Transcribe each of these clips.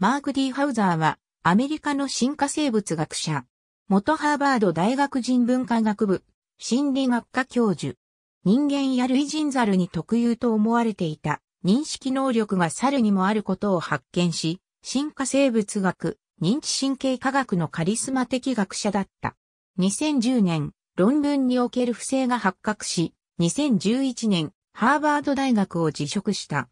マーク・ディ・ハウザーは、アメリカの進化生物学者。元ハーバード大学人文科学部、心理学科教授。人間や類人猿に特有と思われていた認識能力が猿にもあることを発見し、進化生物学、認知神経科学のカリスマ的学者だった。2010年、論文における不正が発覚し、2011年、ハーバード大学を辞職した。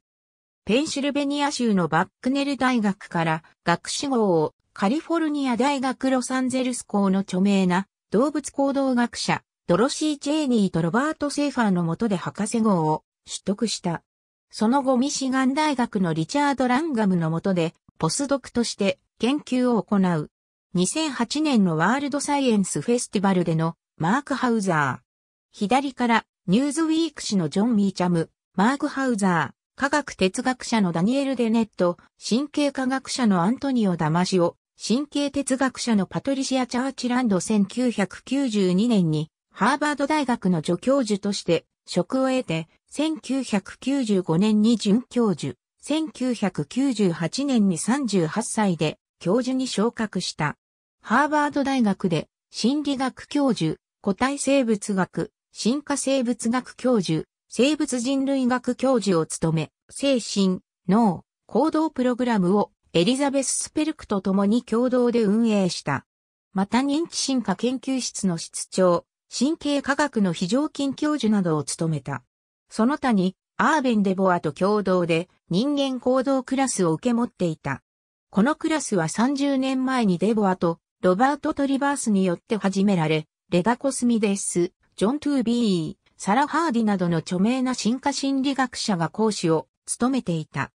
ペンシルベニア州のバックネル大学から学士号をカリフォルニア大学ロサンゼルス校の著名な動物行動学者ドロシー・チェーニーとロバート・セーファーの下で博士号を取得した。その後ミシガン大学のリチャード・ランガムの下でポスドクとして研究を行う。2008年のワールドサイエンスフェスティバルでのマーク・ハウザー。左からニューズウィーク氏のジョン・ミーチャム、マーク・ハウザー、科学哲学者のダニエル・デネット、神経科学者のアントニオ・ダマシオ、神経哲学者のパトリシア・チャーチランド1992年にハーバード大学の助教授として職を得て、1995年に准教授、1998年に38歳で教授に昇格した。ハーバード大学で心理学教授、個体生物学、進化生物学教授、生物人類学教授を務め、精神、脳、行動プログラムをエリザベス・スペルクと共に共同で運営した。また認知進化研究室の室長、神経科学の非常勤教授などを務めた。その他に、アーベン・デボアと共同で人間行動クラスを受け持っていた。このクラスは30年前にデボアとロバート・トリバースによって始められ、レダコスミデス、ジョン・トゥービー、サラ・ハーディなどの著名な進化心理学者が講師を務めていた。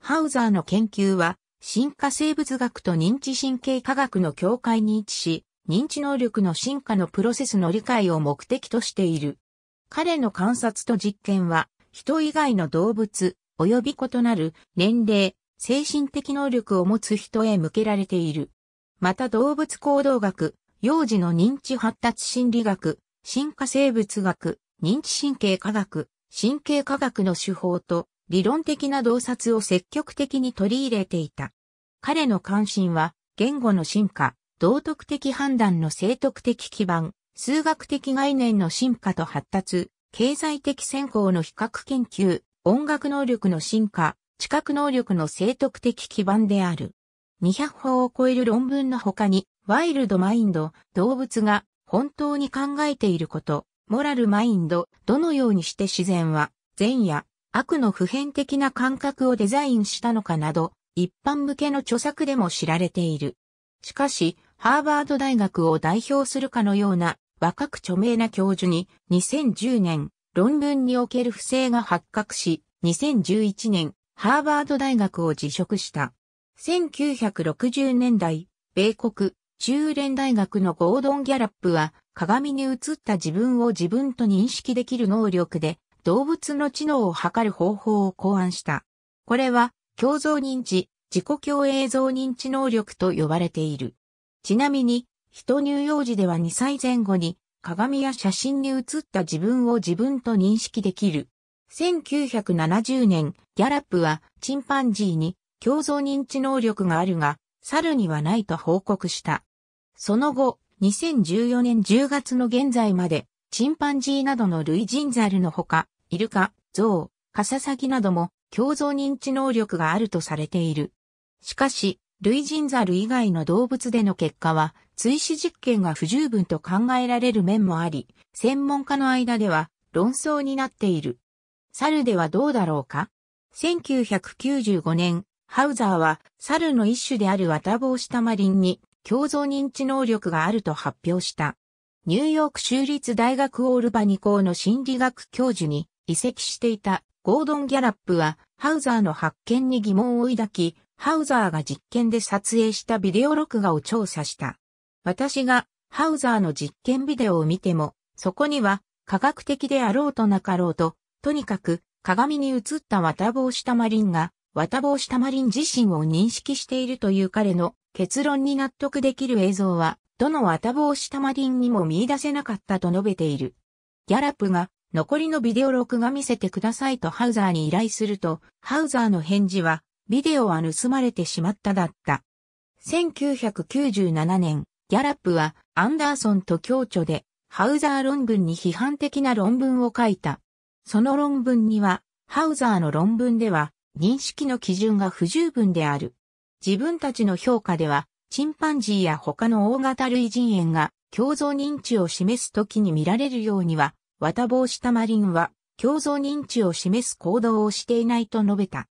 ハウザーの研究は、進化生物学と認知神経科学の境界に位置し、認知能力の進化のプロセスの理解を目的としている。彼の観察と実験は、人以外の動物、及び異なる年齢、精神的能力を持つ人へ向けられている。また動物行動学、幼児の認知発達心理学、進化生物学、認知神経科学、神経科学の手法と理論的な洞察を積極的に取り入れていた。彼の関心は、言語の進化、道徳的判断の正徳的基盤、数学的概念の進化と発達、経済的専攻の比較研究、音楽能力の進化、知覚能力の正徳的基盤である。200法を超える論文の他に、ワイルドマインド、動物が本当に考えていること、モラルマインド、どのようにして自然は、善や悪の普遍的な感覚をデザインしたのかなど、一般向けの著作でも知られている。しかし、ハーバード大学を代表するかのような若く著名な教授に2010年論文における不正が発覚し、2011年ハーバード大学を辞職した。1960年代、米国、中連大学のゴードン・ギャラップは鏡に映った自分を自分と認識できる能力で動物の知能を測る方法を考案した。これは、共像認知、自己共映像認知能力と呼ばれている。ちなみに、人乳幼児では2歳前後に、鏡や写真に映った自分を自分と認識できる。1970年、ギャラップはチンパンジーに共像認知能力があるが、猿にはないと報告した。その後、2014年10月の現在まで、チンパンジーなどの類人猿のほか、イルカ、ゾウ、カササギなども共存認知能力があるとされている。しかし、類人猿以外の動物での結果は、追試実験が不十分と考えられる面もあり、専門家の間では論争になっている。猿ではどうだろうか ?1995 年、ハウザーは猿の一種であるワタボウシタマリンに共造認知能力があると発表した。ニューヨーク州立大学オールバニ校の心理学教授に移籍していたゴードン・ギャラップはハウザーの発見に疑問を抱き、ハウザーが実験で撮影したビデオ録画を調査した。私がハウザーの実験ビデオを見ても、そこには科学的であろうとなかろうと、とにかく鏡に映った綿帽子タマリンが、綿帽子タマリン自身を認識しているという彼の結論に納得できる映像は、どのアタボを下マリンにも見出せなかったと述べている。ギャラップが、残りのビデオ録画見せてくださいとハウザーに依頼すると、ハウザーの返事は、ビデオは盗まれてしまっただった。1997年、ギャラップはアンダーソンと共著で、ハウザー論文に批判的な論文を書いた。その論文には、ハウザーの論文では、認識の基準が不十分である。自分たちの評価では、チンパンジーや他の大型類人猿が共造認知を示す時に見られるようには、綿帽子た。マリンは共造認知を示す行動をしていないと述べた。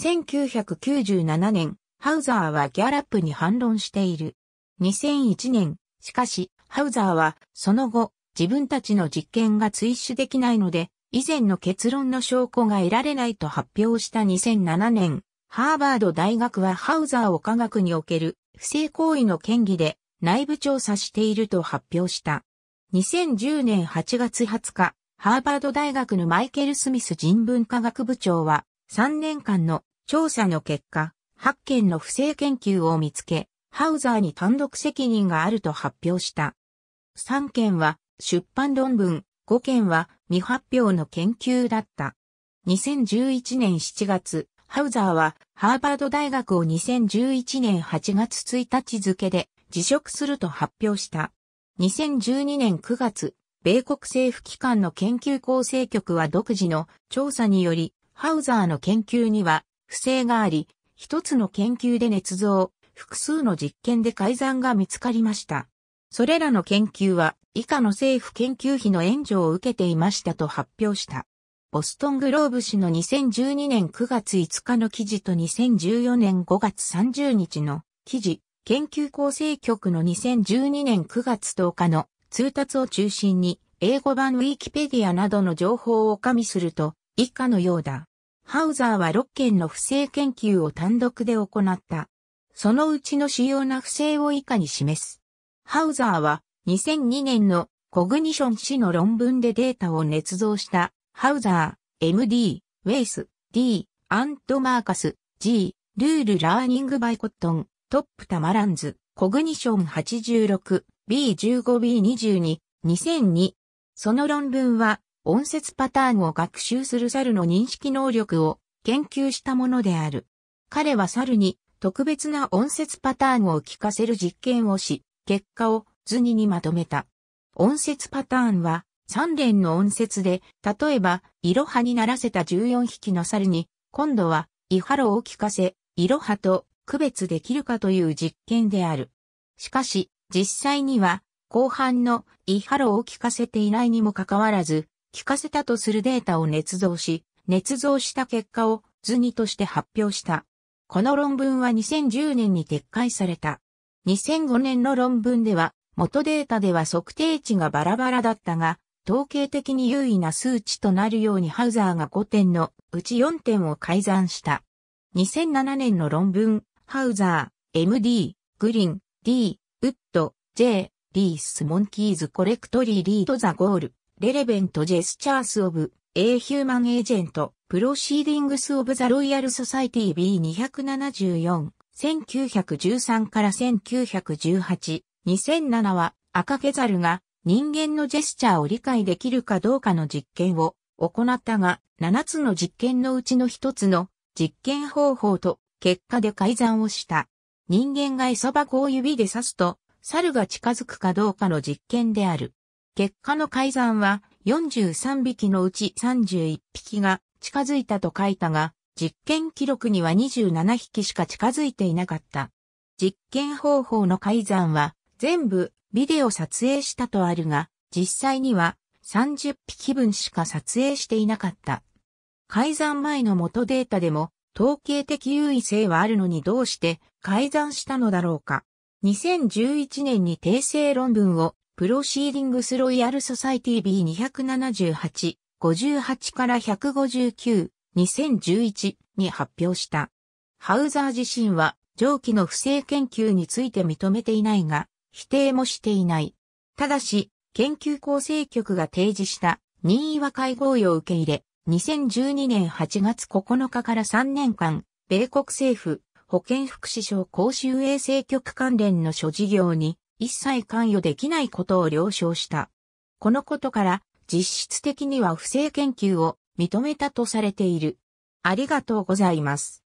1997年、ハウザーはギャラップに反論している。2001年、しかし、ハウザーは、その後、自分たちの実験が追試できないので、以前の結論の証拠が得られないと発表した2007年、ハーバード大学はハウザーを科学における不正行為の権威で内部調査していると発表した。2010年8月20日、ハーバード大学のマイケル・スミス人文科学部長は3年間の調査の結果、8件の不正研究を見つけ、ハウザーに単独責任があると発表した。3件は出版論文、5件は未発表の研究だった。2011年7月、ハウザーはハーバード大学を2011年8月1日付で辞職すると発表した。2012年9月、米国政府機関の研究構成局は独自の調査により、ハウザーの研究には不正があり、一つの研究で捏造、複数の実験で改ざんが見つかりました。それらの研究は以下の政府研究費の援助を受けていましたと発表した。ボストングローブ氏の2012年9月5日の記事と2014年5月30日の記事、研究構成局の2012年9月10日の通達を中心に、英語版ウィキペディアなどの情報を加味すると、以下のようだ。ハウザーは6件の不正研究を単独で行った。そのうちの主要な不正を以下に示す。ハウザーは2002年のコグニション氏の論文でデータを捏造したハウザー、MD、ウェイス、D、アントマーカス、G、ルールラーニングバイコットン、トップタマランズ、コグニション 86B15B22、2002。その論文は、音節パターンを学習する猿の認識能力を研究したものである。彼は猿に特別な音節パターンを聞かせる実験をし、結果を図にまとめた。音節パターンは三連の音節で、例えば、イロハにならせた14匹の猿に、今度は、イハロを聞かせ、イロハと区別できるかという実験である。しかし、実際には、後半のイハロを聞かせていないにもかかわらず、聞かせたとするデータを捏造し、捏造した結果を図にとして発表した。この論文は2010年に撤回された。2005年の論文では、元データでは測定値がバラバラだったが、統計的に優位な数値となるようにハウザーが5点のうち4点を改ざんした。2007年の論文、ハウザー、MD、グリン、D、ウッド、J、リース・モンキーズ・コレクトリー・リード・ザ・ゴール、レレベント・ジェスチャース・オブ、A ヒューマン・エージェント、プロシーディングス・オブ・ザ・ロイヤル・ソサイティ B274、1913から1918、2007は赤毛ザルが人間のジェスチャーを理解できるかどうかの実験を行ったが、7つの実験のうちの1つの実験方法と結果で改ざんをした。人間が餌箱を指で刺すと、猿が近づくかどうかの実験である。結果の改ざんは43匹のうち31匹が近づいたと書いたが、実験記録には27匹しか近づいていなかった。実験方法の改ざんは全部ビデオ撮影したとあるが、実際には30匹分しか撮影していなかった。改ざん前の元データでも統計的優位性はあるのにどうして改ざんしたのだろうか。2011年に訂正論文をプロシーディングスロイヤルソサイティ B278、58から159、2011に発表した。ハウザー自身は上記の不正研究について認めていないが、否定もしていない。ただし、研究構成局が提示した任意和解合意を受け入れ、2012年8月9日から3年間、米国政府、保健福祉省公衆衛生局関連の諸事業に一切関与できないことを了承した。このことから、実質的には不正研究を認めたとされている。ありがとうございます。